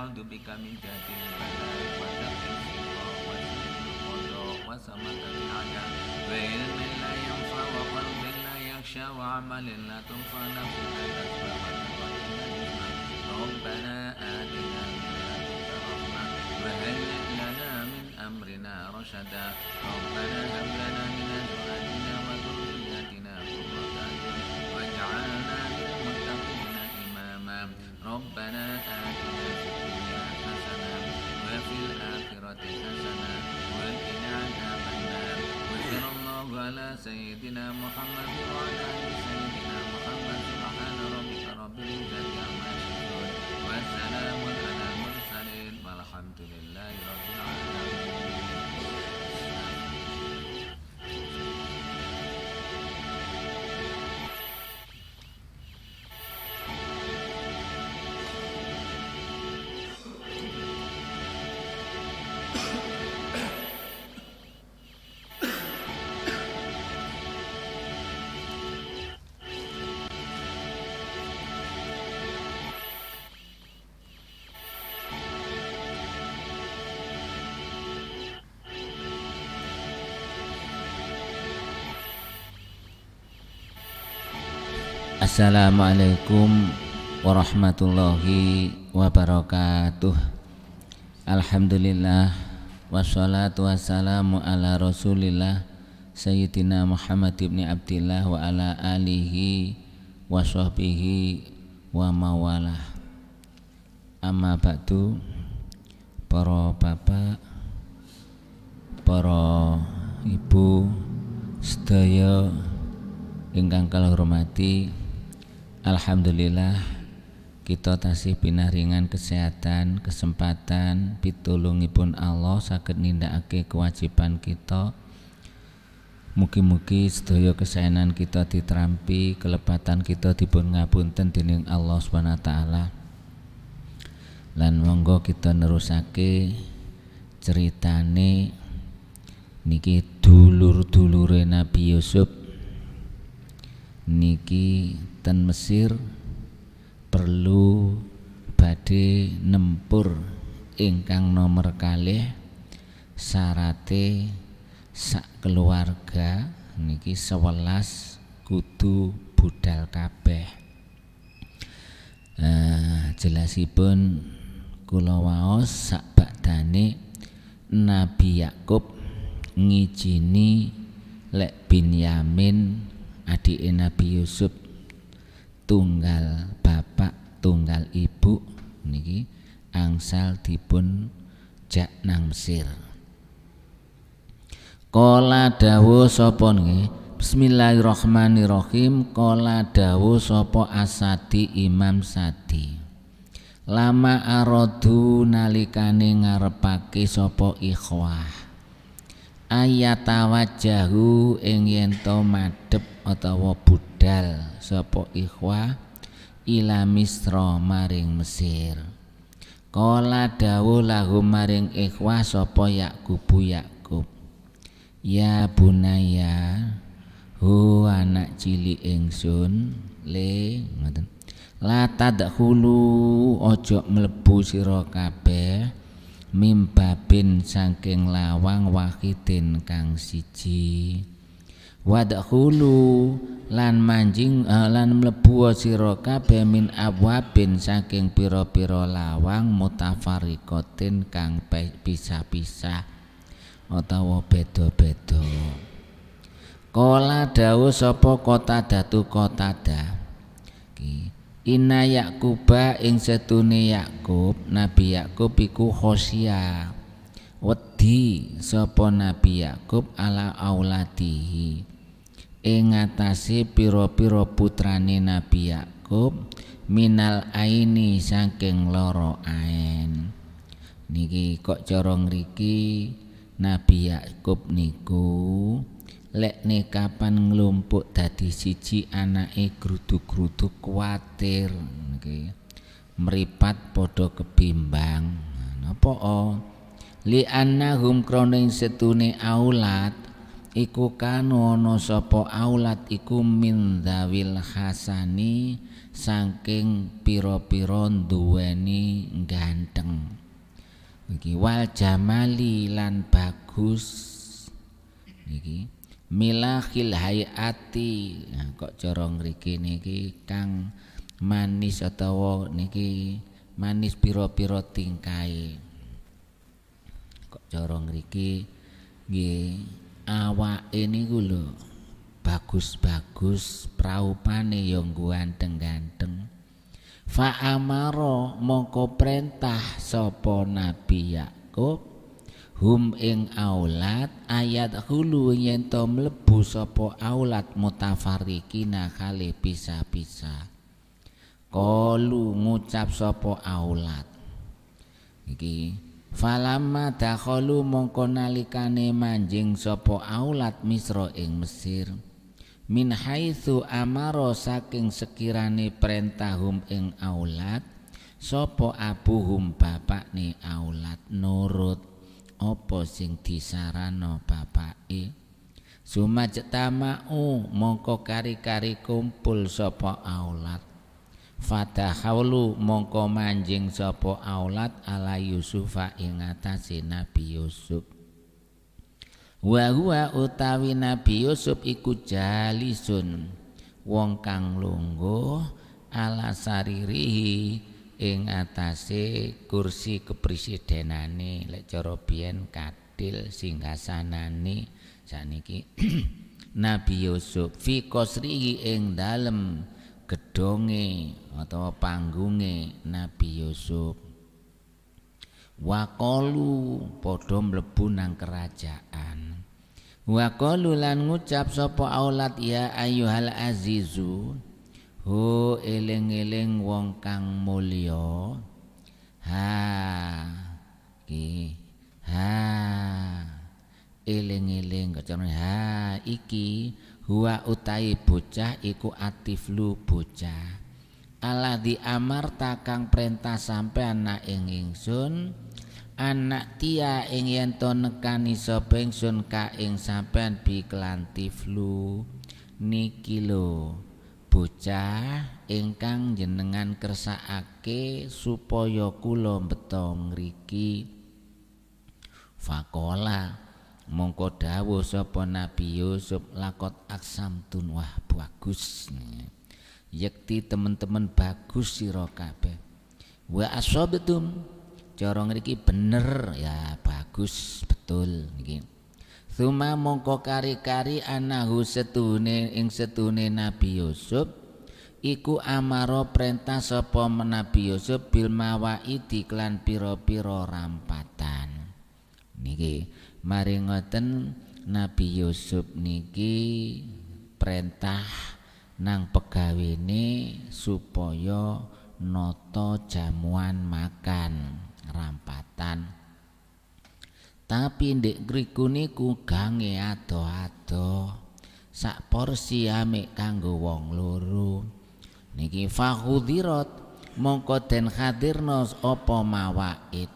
ونعوذ بك من جهد البلاء وذنب الشقاء وسوء القضاء وسمك الحياة وعلم لا ينفع وقلب لا يخشى وعمل لا تنفع نفس تكفى ربنا آتنا وهل لنا من أمرنا رشدا ربنا هب لنا من أزواجنا وذرياتنا قرة واجعلنا للمتقين إماما ربنا آتنا Muhammad. Assalamualaikum warahmatullahi wabarakatuh Alhamdulillah Wassalatu wassalamu ala rasulillah Sayyidina Muhammad ibn Abdillah wa ala alihi wa sahbihi wa mawalah Amma ba'du Para bapak Para ibu Sedaya Ingkang kalau hormati Alhamdulillah kita tasih pinaringan kesehatan, kesempatan pun Allah sakit nindakake kewajiban kita. Mugi-mugi sedaya kesaenan kita diterampi, kelepatan kita dipun ngapunten dening Allah Subhanahu wa taala. Lan monggo kita nerusake ceritane niki dulur-dulure Nabi Yusuf niki ten Mesir perlu badhe nempur ingkang nomor kalih syarate sak keluarga niki 11 kudu budal kabeh. Eh, jelasipun kula waos sak badane Nabi Yakub ngijini lek Yamin adik Nabi Yusuf tunggal bapak tunggal ibu niki angsal dipun jak nang Mesir Kola dawu sopo nge Bismillahirrahmanirrahim Kola dawu sopo asadi Imam Sadi Lama arodu nalikane ngarepake sopo ikhwah ayatawajahu ing yen to madhep utawa budal sopo ikhwa ila misro maring Mesir Kola dawuh lahu maring ikhwa sopo yakubu yakub ya bunaya hu anak cili ingsun le ngoten la tadkhulu ojo mlebu sira kabeh mimbabin saking lawang wahidin kang siji hulu lan manjing uh, lan mlebu sira kabeh min abwabin saking pira piro lawang mutafarikotin kang pisah-pisah utawa beda-beda Kola dawuh sopo kota datu kota da. Okay. Inna Yakuba ing setune Yakub, Nabi Yakub iku khosia. Wedi sapa Nabi Yakub ala auladihi. Ing piro pira-pira putrane Nabi Yakub minal aini saking loro ain. Niki kok corong riki Nabi Yakub niku ne kapan nglumpuk dadi siji anake gruduk-gruduk kuatir nggih meripat padha kebimbang nah, napa o li annahum krone setune aulat iku kanu ana sapa aulat iku min dzawil hasani saking pira-pira duweni ganteng iki wal jamali lan bagus kil hayati nah, kok corong riki niki kang manis atau niki manis piro-piro tingkai kok corong riki nggih awa ini gulu bagus-bagus perahu ya ganteng-ganteng fa amaro mongko perintah sopo nabi Yakub hum ing aulat ayat hulu yen to mlebu sapa aulat mutafarikina kali pisah-pisah kalu ngucap sapa aulat iki falamma dakhalu mongko nalikane manjing sapa aulat misra ing Mesir min haitsu amara saking sekirane perintahum ing aulat sapa abuhum bapakne aulat nurut apa sing disarana bapake sumajtama'u mongko kari-kari kumpul sapa aulat fatahaulu mongko manjing sapa aulat ala Yusufa ing atase Nabi Yusuf wa huwa utawi Nabi Yusuf iku jalisun wong kang lungguh ala saririhi ing atase kursi kepresidenane lek cara biyen kadil singgasanane saniki Nabi Yusuf fi qasri ing dalem gedonge atau panggunge Nabi Yusuf Wakolu podom mlebu nang kerajaan Wakolu lan ngucap sopo aulat ya ayuhal azizu hu eling-eling wong kang mulya ha ki ha eling-eling kacane ha iki huwa utai bocah iku atiflu bocah Allah di amarta kang perintah sampean na ing sun anak tia ing yen to nekani sapa ingsun ka ing sampean bi klanti flu niki lo bocah ingkang jenengan kersakake supaya kula beto ngriki fakola mongko dawuh sapa Nabi Yusuf lakot tun wah bagus yekti teman-teman bagus sira kabeh wa asabtum cara ngriki bener ya bagus betul niki Suma mongko kari-kari anahu setune ing setune Nabi Yusuf iku amaro perintah sapa Nabi Yusuf bil mawai piro piro rampatan. Niki mari ngoten Nabi Yusuf niki perintah nang ini supaya noto jamuan makan rampatan. Tapi ndek ngriku niku gange ado-ado. Sak porsi ame kanggo wong loro. Niki fakhudirat mongko den hadirno apa mawaid.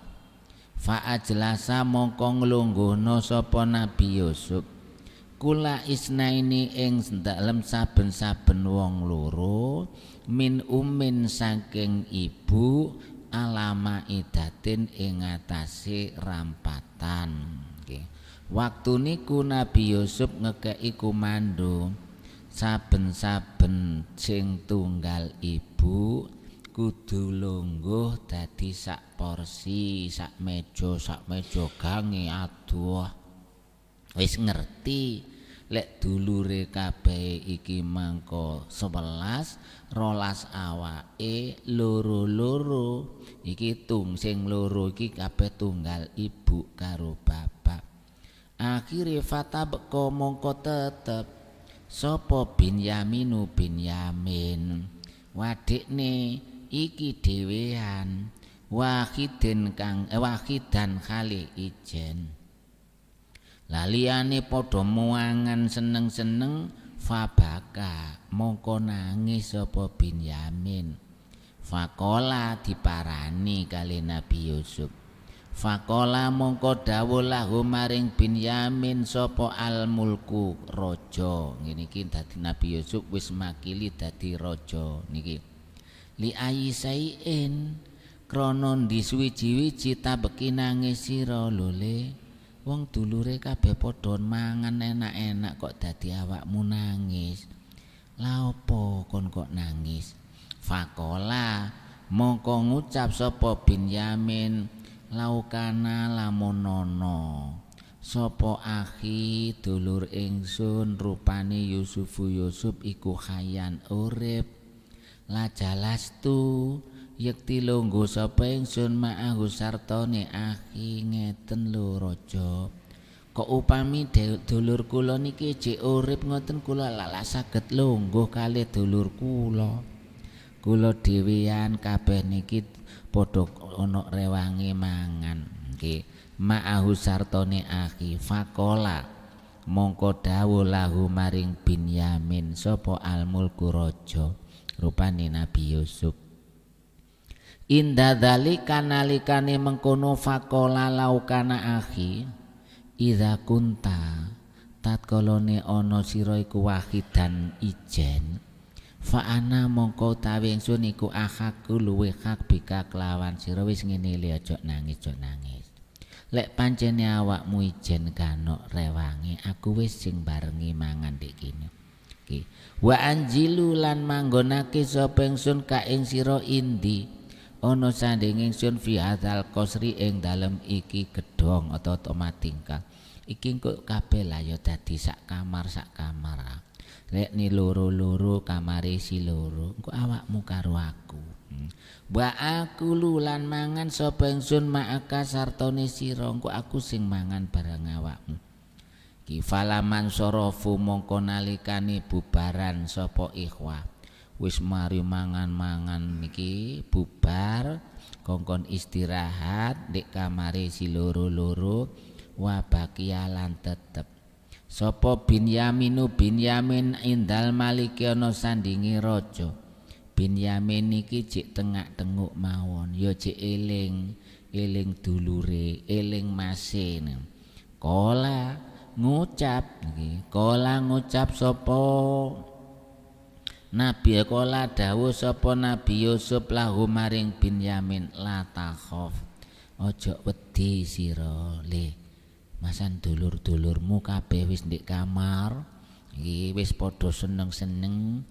Fa ajlasa mongko nglungguhno sapa Nabi Yusuf. Kula isnaini ing dalem saben-saben wong loro min umin saking ibu alama idatin ingatasi rampatan okay. waktu niku Nabi Yusuf ngekei komando saben-saben sing tunggal ibu kudu lungguh dadi sak porsi sak mejo sak meja gange aduh wis ngerti lek dulure kabeh iki mangko 11 rolas awake loro-loro iki tung sing loro iki kabeh tunggal ibu karo bapak akhire fatabqa mongko tetep sapa binyaminu binyamin wadikne iki dhewean wahidin kang eh, wahidan khali ijen Laliani podo muangan seneng-seneng fabaka mongko nangis bin Yamin, Fakola diparani kali Nabi Yusuf. Fakola mongko dawulah maring bin Yamin sopo al mulku rojo, Ini iki dadi Nabi Yusuf wis makili tadi rojo niki. Li ayisaiin krana ndisuwi-wiji tabeki nangis siro lole. Wong dulure kabeh padha mangan enak-enak kok dadi awakmu nangis. Lah opo kon kok nangis? Fakola mongko ngucap sapa Binyamin laukana lamonono. Sopo akhi dulur ingsun rupane Yusufu Yusuf iku khayan urip. La jalastu yakti longgo sapa ingsun ma'ahu sartane ahi ngeten lho raja kok upami dulur kula niki jek urip ngoten kula lalah saged longgo kali dulur kula kula dhewean kabeh niki padha ana rewangi mangan nggih ma'ahu sartane ahi fakola mongko dawu lahu maring bin yamin sapa almulku raja rupane nabi yusuf Inda dzalika nalikane mengkono faqala laukana akhi Ida kunta tatkolone ono sira iku dan ijen fa ana mongko tawe ingsun iku akhaku luwe hak bika kelawan sira wis ngene nangis aja nangis lek pancene awakmu ijen kanok rewangi aku wis sing barengi mangan dik kene wa anjilu lan manggonake sapa ingsun ka ing indi Ono sanding ingsun fi hadzal qasri ing dalem iki gedhong atau tomatingkang iki kok kabeh lah ya dadi sak kamar sak kamar rek ni loro-loro kamare si loro engko awakmu karo aku wa hmm. aku lulan mangan sapa ingsun ma'aka sartone sira engko aku sing mangan barang awakmu Kifala sorofu mongko nalikani bubaran sapa ikhwah wis mari mangan-mangan niki bubar kongkon istirahat di kamare si loro-loro wa bakialan tetep Sopo binyaminu binyamin indal maliki ono sandingi raja binyamin niki cik tengak-tenguk mawon yo ya cik eling eling dulure eling masin kola ngucap kola ngucap sopo. Nabi kola Dawu sopo Nabi Yusuf lahu maring Binyamin la takhaf. Ojo wedi siro le. Masan dulur-dulurmu muka wis di kamar. Iki wis padha seneng-seneng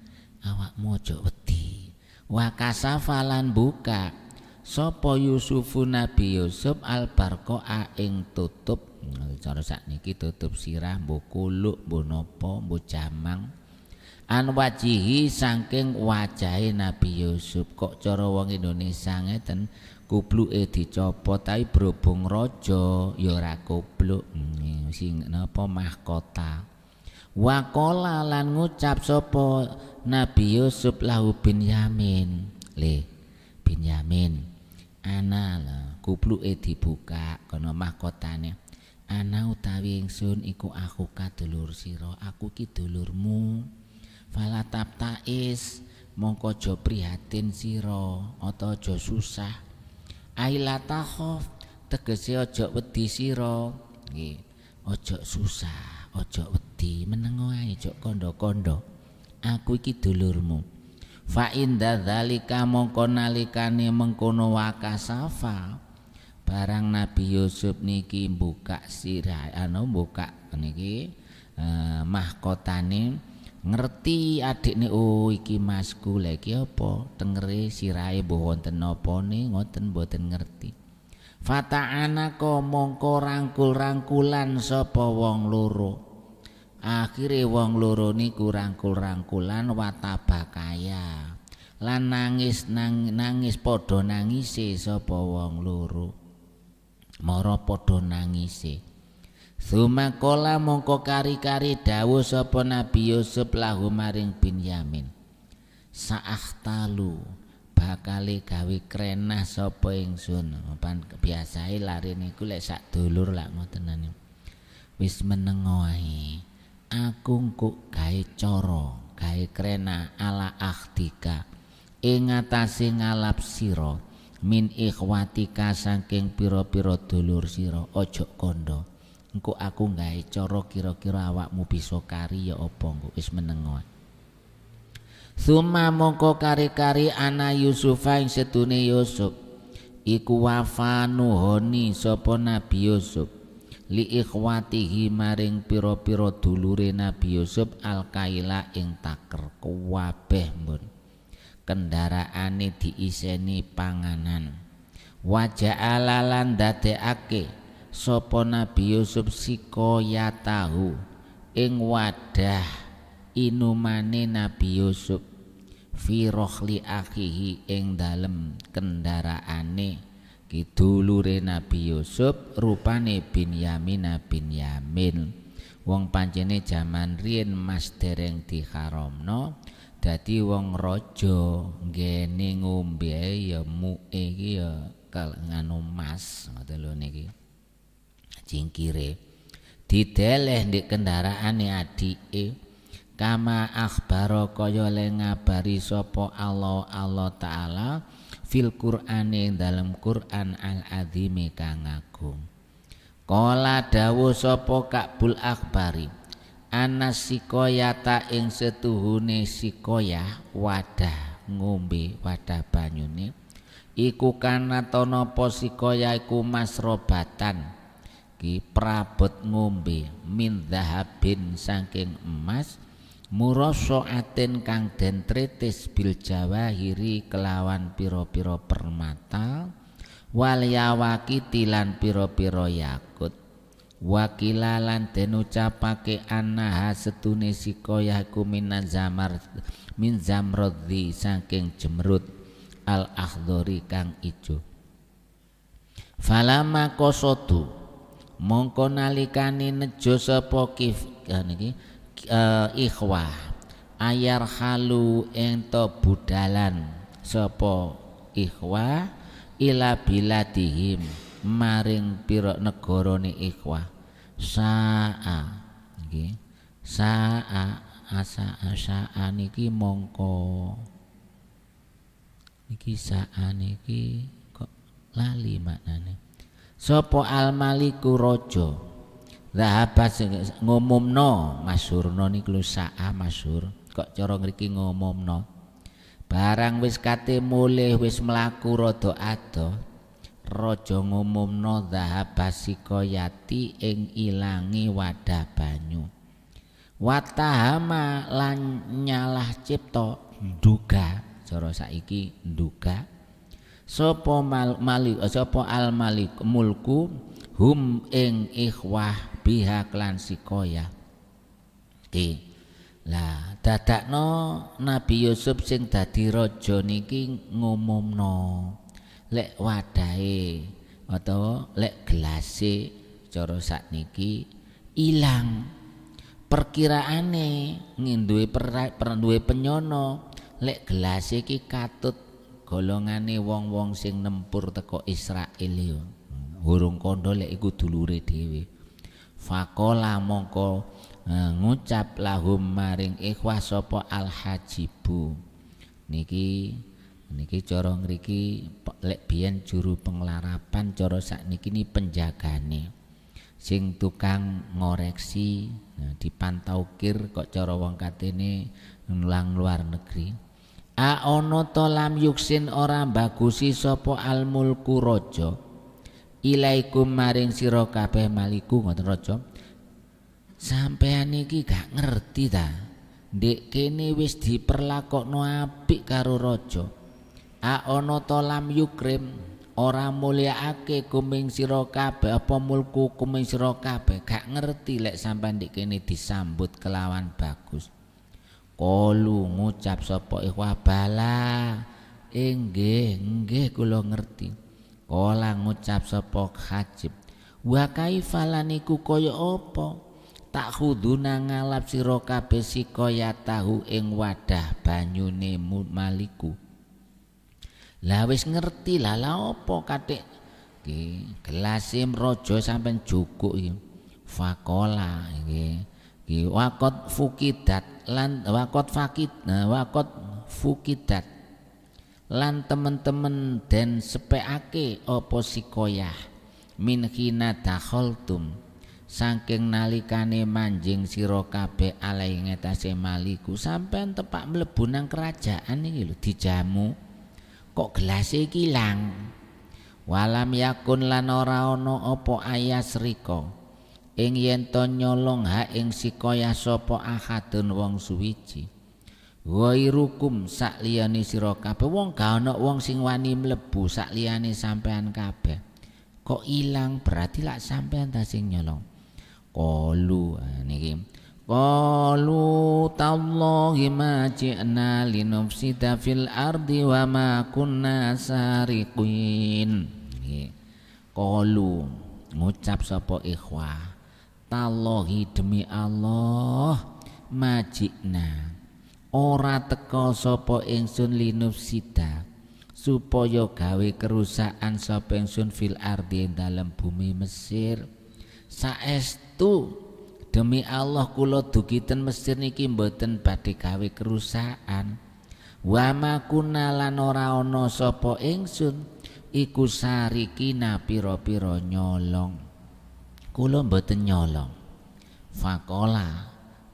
awakmu ojo wedi. Wakasa falan buka sapa Yusufu Nabi Yusuf al barqa ing tutup cara niki tutup sirah mbok kuluk mbok napa mbok jamang an wajihi saking wajahe Nabi Yusuf kok cara wong Indonesia ngeten kuplu dicopot tapi berhubung raja ya ora kupluk sing napa mahkota wakola lan ngucap sopo Nabi Yusuf lahu bin Yamin le bin Yamin ana lah kupluke dibuka kono mahkotane ana utawi ingsun iku aku kadulur sira aku ki dulurmu falatap tais mongko jo prihatin siro Oto jo susah aila takhaf tegese ojo wedi siro Ojo susah ojo wedi menengo ae jo kondo kondo. aku iki dulurmu fa inda dzalika mongko nalikane mengkono wakasafa barang Nabi Yusuf niki buka sirah Ano buka niki eh, mahkotane ngerti adik oh iki masku lagi apa tengeri sirai bohonten apa ini ngoten boten ngerti Fata anako mongko rangkul-rangkulan sapa wong loro Akhirnya wong loro niku rangkul-rangkulan watabakaya lan nangis nangis padha nangise sapa wong loro mara padha nangise Sumakola mongko kari-kari dawuh sapa Nabi Yusuf lahu maring Binyamin. Saahtalu bakale gawe krenah sapa ingsun. Pan biasae lari niku lek sak dulur lak ngotenan. Wis meneng wae. Aku engko gawe cara, gawe krenah ala aktika Ing atase ngalap sira min ikhwatika saking pira-pira dulur sira ojo kondo engko aku gawe cara kira-kira awakmu bisa kari ya apa engko wis menengo Suma mongko kari-kari ana Yusufa ing sedune Yusuf iku wafanu honi sapa Nabi Yusuf li ikhwatihi maring pira-pira dulure Nabi Yusuf alkaila ing taker kabeh mbon kendaraane diiseni panganan wajah alalan dadekake sopo Nabi Yusuf siko ya tahu ing wadah inumane Nabi Yusuf fi rohli akhihi ing dalem kendaraane kidulure Nabi Yusuf rupane Yamin Binyamin Yamin, wong pancene jaman rien mas dereng diharamno dadi wong rojo ngene ngombe ya muke iki ya kalengan mas, ngoten lho niki jingkire dideleh di kendaraane e kama akhbaro kaya le ngabari sapa Allah Allah taala fil Qur'ane dalam Qur'an al azimi kang agung kala dawuh sapa Ka'bul Akhbari anas sikoyata ing setuhune sikoya wadah ngombe wadah banyune iku kana tanapa sikoya iku masrobatan iki prabot ngombe min zahabin saking emas aten kang den tritis bil jawahiri kelawan piro-piro permata wal tilan piro-piro yakut wakilalan den ucapake anaha setune sika yaku minan zamar min zamrodhi saking jemrut al akhdori kang ijo falama kosotu mongko nalikane nejo sapa kif ya niki uh, ikhwah ayar halu ento budalan sapa ikhwah ila biladihim maring pira negarane ikhwah saa niki saa asa asa niki mongko niki saa niki kok lali maknane Sopo al-maliku raja. Zahaba ngumumno masyurno niku sa'a masur, Kok corong riki ngumumno. Barang wis kate mulih wis mlaku rada adoh. ngomomno ngumumno zahaba sikoyati ing ilangi wadah banyu. Watahama lan nyalah cipto duga cara saiki duga sapa mal malik eh, sapa al malik mulku hum ing ikhwah pihak klan sikoya Oke. Lah no Nabi Yusuf sing dadi raja niki no lek wadahe atau lek gelase cara niki ilang perkiraane nginduwe per, per, penyono lek gelase iki katut golongane wong-wong sing nempur teko Israel yo hurung kondo lek iku dulure dhewe Fakola mongko e, ngucap lahum maring ikhwah sopo al hajibu niki niki corong ngriki lek biyen juru penglarapan cara niki ni penjagane sing tukang ngoreksi nah, dipantau kir kok coro wong katene nang luar negeri Aono tolam yuksin orang bagusi sapa almulku mulku raja ilaikum maring sira kabeh maliku ngoten raja sampean iki gak ngerti ta ndek kene wis diperlakokno apik karo raja a Aono tolam lam orang ora kuming siro kabeh apa mulku kuming siro kabeh gak ngerti lek sampean dikene disambut kelawan bagus Kalu ngucap sopo ikhwah bala. Engge, eh, engge kulo ngerti. Kala ngucap sapa Hajib. Wa kaifalan koyo opo apa? Tak khuduna ngalap sira kabeh koya tahu ing wadah banyune maliku. Lah ngerti lah la opo katik iki gelase raja sampean jukuk Fakola wakot fukidat lan wakot fakid nah, wakot fukidat lan temen-temen dan sepeake opo sikoyah min hina dakholtum saking nalikane manjing sira kabeh alai ngetase maliku sampean tepak mlebu nang kerajaan iki lho dijamu kok gelase ilang walam yakun lan ora ana ayas riko ing yen to nyolong ha ing sikaya sopo ahadun wong suwiji Wairukum sakliyane sira kabeh wong kau ana wong sing wani mlebu liyani sampean kabe. kok ilang berarti lak sampean ta sing nyolong Kolu niki qalu tallahi ma ji'na linufsida fil ardi wa ma kunna sariqin qalu ngucap sapa ikhwah Tallahi demi Allah majikna ora teka sapa ingsun linufsida supaya gawe kerusakan sapa ingsun fil ardi dalam bumi Mesir saestu demi Allah kula dugiten Mesir niki mboten badhe gawe kerusakan wa ma noraono lan ora ana sapa ingsun iku sariki pira-pira nyolong kula mboten nyolong fakola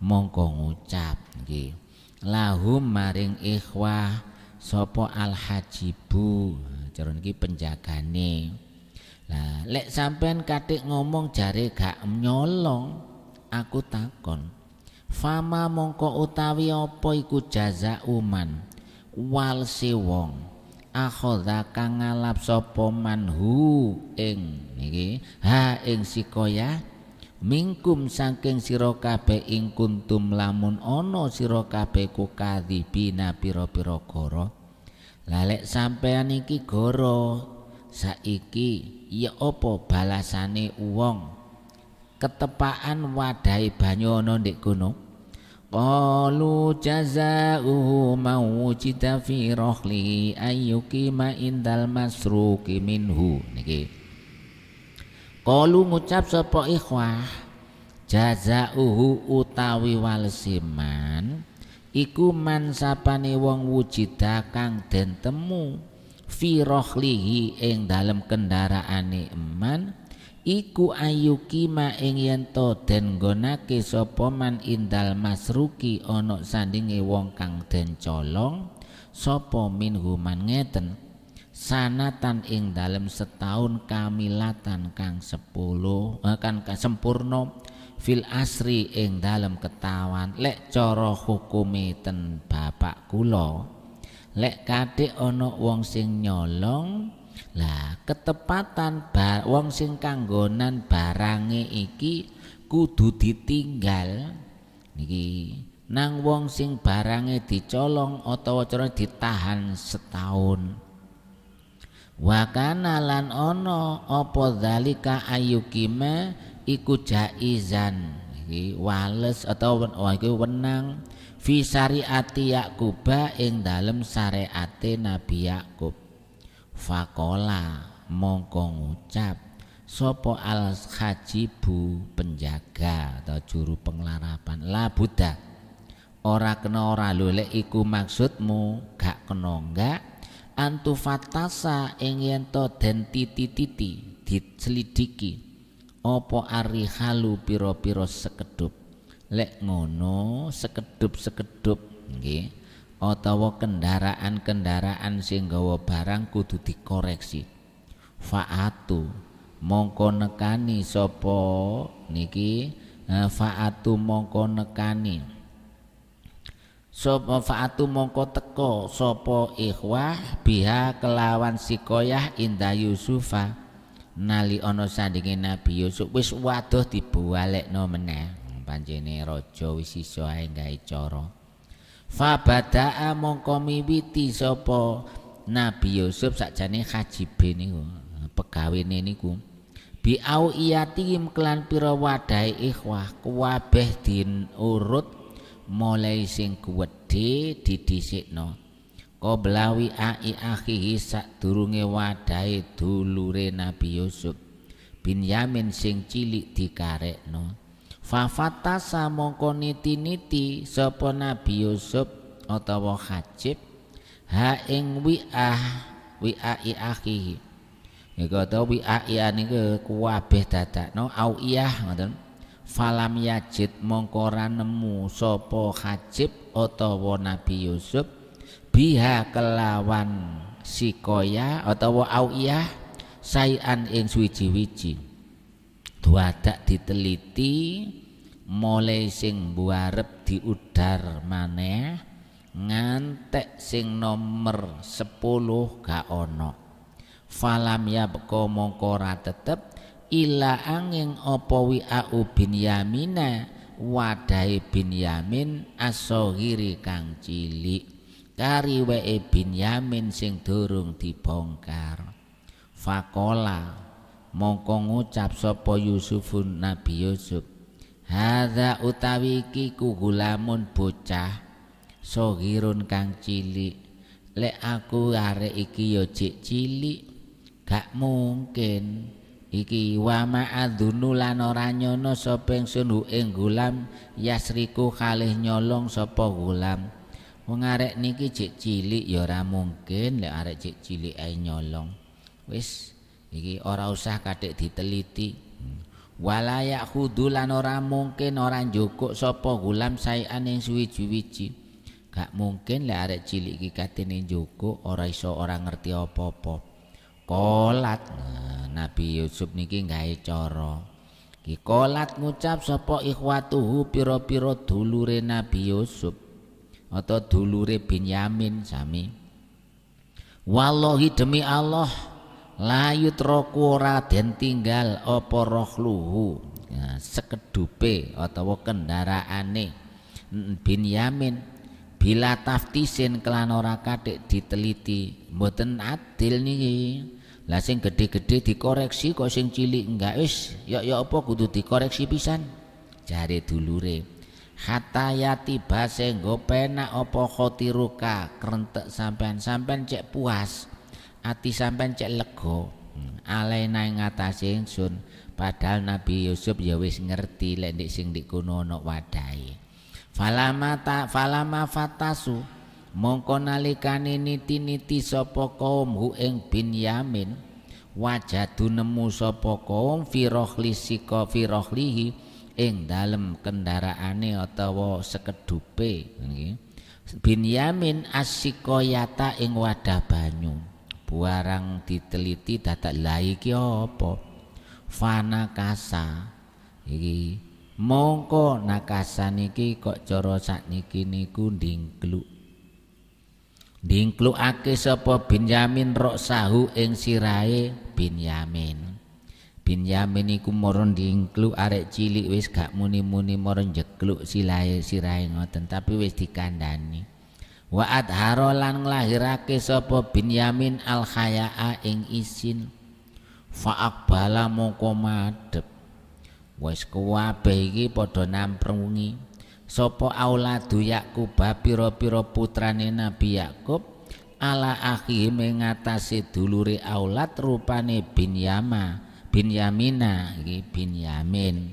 mongko ngucap nggih lahum maring ikhwah sopo al hajibu cara niki penjagane lah lek sampean katik ngomong jare gak nyolong aku takon fama mongko utawi apa iku jaza uman si wong akhadha kang ngalap sapa manhu ing niki ha ing sikoya mingkum saking sira kabeh ing kuntum lamun ana sira kabeh ku kadhibina pira-pira goro lalek sampean iki goro saiki ya apa balasane wong ketepaan wadai banyu ana ndek gunung Qalu jaza'uhu mawujida fi rohli ayyukima indal masruki minhu niki Qalu ngucap sapa ikhwah jaza'uhu utawi walesiman iku mansapane wong wujida kang den temu fi rohlihi ing dalem kendaraane eman iku ayuki ma ing yen to den nggonake sapa indal masruki ono sandinge wong kang den colong sapa minhu man ngeten sanatan ing dalam setahun kamilatan kang sepuluh eh, kan sempurno fil asri ing dalam ketawan lek cara hukume ten bapak kulo lek kadhek ono wong sing nyolong lah ketepatan bar, wong sing kanggonan barange iki kudu ditinggal niki nang wong sing barange dicolong atau cara ditahan setahun. Wa kana lan ana apa zalika ayukime iku jaizan iki wales atau oh, iki wenang fi syariati Yakuba ing dalem syariate Nabi Yakub. Fakola mongko ngucap Sopo al bu penjaga atau juru penglarapan La Buddha Ora kena ora iku maksudmu Gak kena enggak Antufatasa ingin to den titi-titi Diselidiki Opo arihalu piro-piro sekedup Lek ngono sekedup-sekedup Nggih Otawa kendaraan-kendaraan sing gawa barang kudu dikoreksi. Faatu mongko nekani sopo niki eh, faatu mongko nekani. Sopo faatu mongko teko sopo ikhwah biha kelawan sikoyah indah Yusufa nali ono sandinge Nabi Yusuf wis wadoh dibalekno meneh. Panjene raja wis iso ae coro badaa mongko miwiti sapa Nabi Yusuf sakjane hajibe niku, pegawene niku. Biau iyatihim kelan pira wadahe ikhwah kuwabeh din urut mulai sing gedhe didhisikno. Qoblawi ai akhihi sadurunge wadahe dulure Nabi Yusuf. Bin Yamin sing cilik dikarekno. Fafatasa mongko niti-niti sopo Nabi Yusuf utawa Hajib ha ing wi'ah wi'ai akhihi. Iku ta wi'ai niku kuwabeh dadakno au iyah ngoten. Falam yajid mongko nemu sopo Hajib atau Nabi Yusuf biha kelawan sikoya utawa au iyah sayan ing suwiji-wiji. Buadak diteliti mulai sing buarep diudar maneh ngantek sing nomor sepuluh gak ono falam ya beko tetep ila angin opo wi'au bin yamina wadai bin yamin asohiri kang cilik kari bin yamin sing durung dibongkar fakola mongko ngucap sapa Yusufun Nabi Yusuf hadza utawi iki gulamun bocah sohirun kang cilik lek aku arek iki yo ya cili, cilik gak mungkin iki wama adunula lan ora nyono sapa ingsun ing gulam yasriku kalih nyolong sapa gulam wong arek niki jek cilik yora ora mungkin lek arek jek cilik ae nyolong wis iki ora usah kadek diteliti walayak khudulan ora mungkin orang njukuk sopo gulam sayan yang suwiji-wiji gak mungkin lek arek cilik iki katene njukuk ora iso ora ngerti apa-apa kolat nah, Nabi Yusuf niki gawe cara iki kolat ngucap sapa ikhwatuhu pira-pira dulure Nabi Yusuf atau dulure Benyamin sami Wallahi demi Allah layut roku raden tinggal opo rohluhu nah, ya, sekedupe atau kendaraan bin yamin bila taftisin kelan ora kadek diteliti mboten adil nih, lah sing gede-gede dikoreksi kok cilik enggak wis ya ya apa kudu dikoreksi pisan jari dulure Kata yati tiba nggo penak apa khotiruka kerentek sampean sampean cek puas ati sampean cek lego hmm. alai nang ngatasi ingsun padahal Nabi Yusuf ya wis ngerti lek ndek sing dikono ana wadahe falama ta falama fatasu mongko nalikane niti-niti sapa kaum hu ing Binyamin wajadu nemu sapa kaum firohli siko firohlihi ing dalem kendaraane atawa sekedupe nggih yamin asikoyata ing wadah banyu Buarang diteliti dadak laiki opo Fana kasa. Iki mongko nakasa niki kok cara niki niku dingklu, Ndingklukake sapa Binyamin sahu ing sirahe Binyamin. Binyamin iku moron dingklu arek cilik wis gak muni-muni moron njekluk silai sirahe ngoten tapi wis dikandani wa adharo lan nglahirake sapa Binyamin al khayaa ing isin fa aqbala moko madhep wis kuwabeh iki padha namprungi sapa auladu Yakub pira-pira putrane Nabi Yakub ala akhi mengatasi dulure aulat rupane Binyama Binyamina iki Binyamin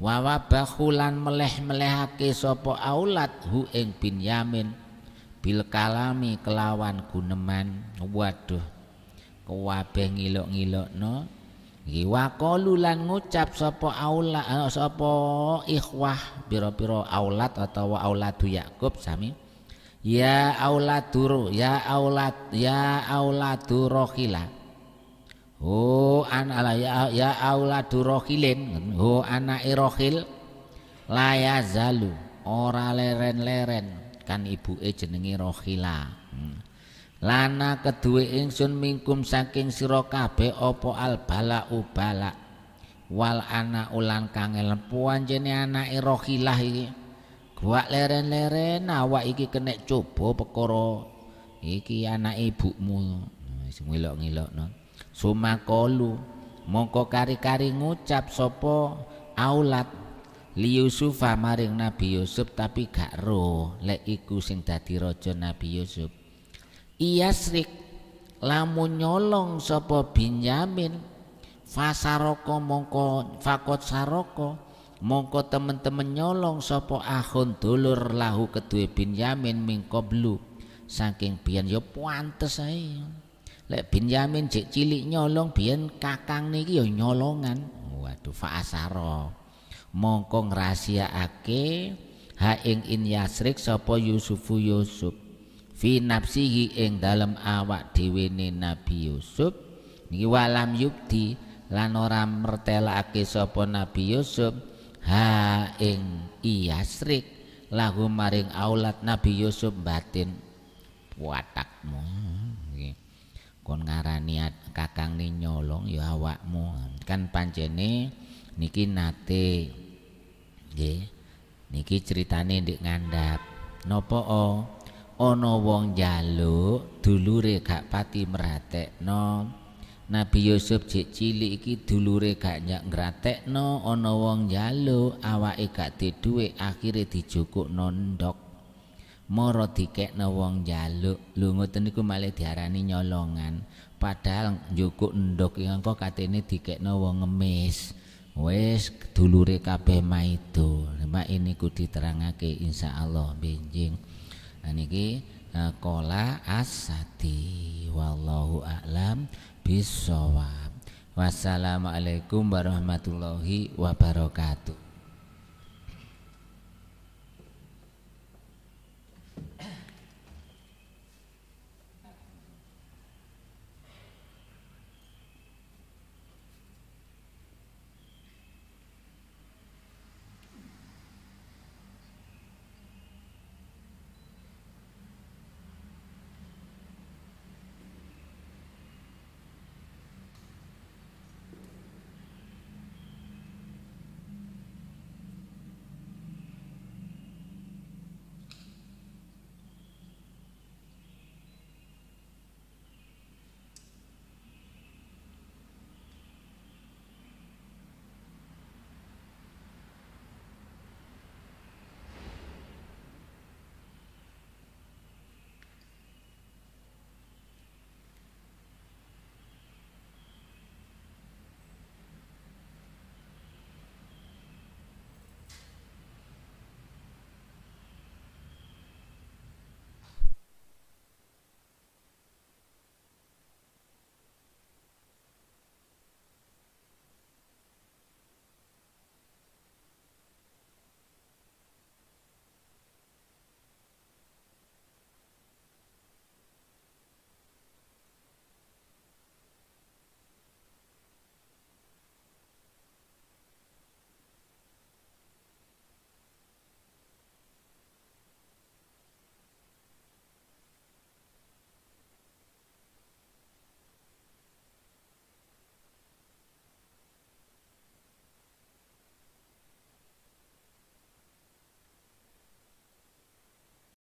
wawa bakhulan meleh-melehake sapa aulat hu ing Binyamin bil kalami kelawan guneman waduh kuwabeh ngilok ngilok no waqalu lan ngucap sopo aula eh, sopo ikhwah biro biro aulat atau auladu Yakub sami ya auladuru ya aulat, ya auladu rohila ho an ala ya, ya auladu rohilin ho anak irohil layazalu ora leren-leren ibu ibuke jenenge Rohila. Hmm. Lana kedue ingsun mingkum saking sira kabeh apa albala ubala wal ana ulan kangel jeni anak Rohilah iki. Gua leren-leren awak iki kena coba pekoro, iki anak ibumu wis hmm, ngilok no, sumakolu mongko kari-kari ngucap sopo, aulat li Yusufa ah, maring Nabi Yusuf tapi gak roh lek iku sing dadi raja Nabi Yusuf iyasrik lamun nyolong sapa Binyamin fasaroko mongko fakot saroko mongko temen-temen nyolong sapa ahun dulur lahu kedue Binyamin blu saking biyen ya pantes ae lek Binyamin cek cilik nyolong biyen kakang niki ya nyolongan waduh fasaro mongko ngrahasiakake ha ing in yasrik sapa Yusufu Yusuf fi nafsihi ing dalam awak dhewe Nabi Yusuf niki walam yubdi lan ora mertelake sapa Nabi Yusuf ha ing yasrik lahu maring aulat Nabi Yusuf batin watakmu kon ngarani kakang ni nyolong ya awakmu kan pancene niki nate Nggih. Niki ceritane ndek ngandhap. Napa o? Ana wong njaluk dulure gak pati merhatekno. Nabi Yusuf jek cilik iki dulure gak nyak ngratekno ana wong njaluk awake gak duwe akhire dijukuk nondok. Moro dikekno wong njaluk. Lho ngoten niku malah diarani nyolongan. Padahal njukuk ndok iki engko katene dikekno wong ngemis wes dulure kabeh maido lima ini ku diterangake Allah benjing nah niki eh, kola asati wallahu a'lam bisawab wassalamualaikum warahmatullahi wabarakatuh